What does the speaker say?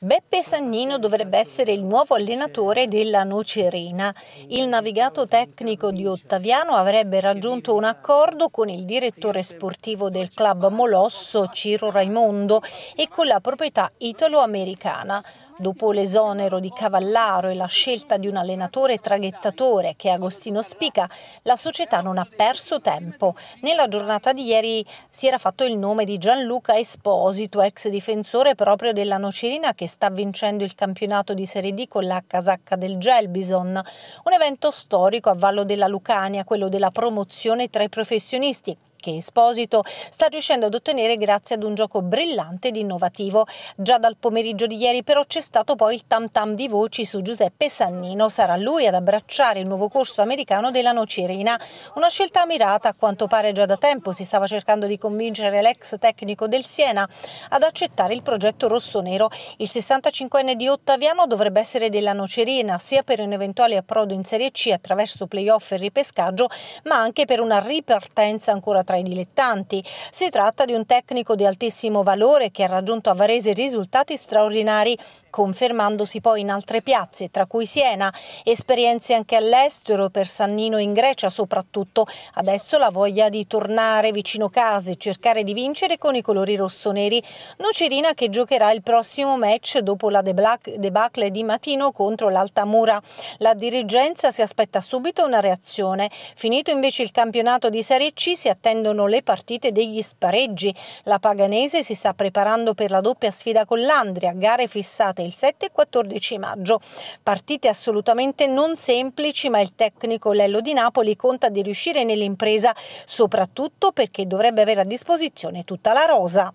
Beppe Sannino dovrebbe essere il nuovo allenatore della Nocerina. Il navigato tecnico di Ottaviano avrebbe raggiunto un accordo con il direttore sportivo del club Molosso Ciro Raimondo e con la proprietà italo-americana. Dopo l'esonero di Cavallaro e la scelta di un allenatore traghettatore che è Agostino Spica, la società non ha perso tempo. Nella giornata di ieri si era fatto il nome di Gianluca Esposito, ex difensore proprio della Nocerina che sta vincendo il campionato di Serie D con la casacca del Gelbison. Un evento storico a Vallo della Lucania, quello della promozione tra i professionisti che Esposito sta riuscendo ad ottenere grazie ad un gioco brillante ed innovativo. Già dal pomeriggio di ieri però c'è stato poi il tam tam di voci su Giuseppe Sannino. Sarà lui ad abbracciare il nuovo corso americano della Nocerina. Una scelta mirata, a quanto pare già da tempo si stava cercando di convincere l'ex tecnico del Siena ad accettare il progetto rosso-nero. Il 65enne di Ottaviano dovrebbe essere della nocerina sia per un eventuale approdo in Serie C attraverso playoff e ripescaggio, ma anche per una ripartenza ancora tra i dilettanti. Si tratta di un tecnico di altissimo valore che ha raggiunto a Varese risultati straordinari confermandosi poi in altre piazze, tra cui Siena, esperienze anche all'estero per Sannino in Grecia soprattutto. Adesso la voglia di tornare vicino casa e cercare di vincere con i colori rossoneri. Nocerina che giocherà il prossimo match dopo la debacle di Matino contro l'Altamura. La dirigenza si aspetta subito una reazione. Finito invece il campionato di Serie C si attendono le partite degli spareggi. La Paganese si sta preparando per la doppia sfida con l'Andria, gare fissate il 7 e 14 maggio. Partite assolutamente non semplici, ma il tecnico Lello di Napoli conta di riuscire nell'impresa, soprattutto perché dovrebbe avere a disposizione tutta la rosa.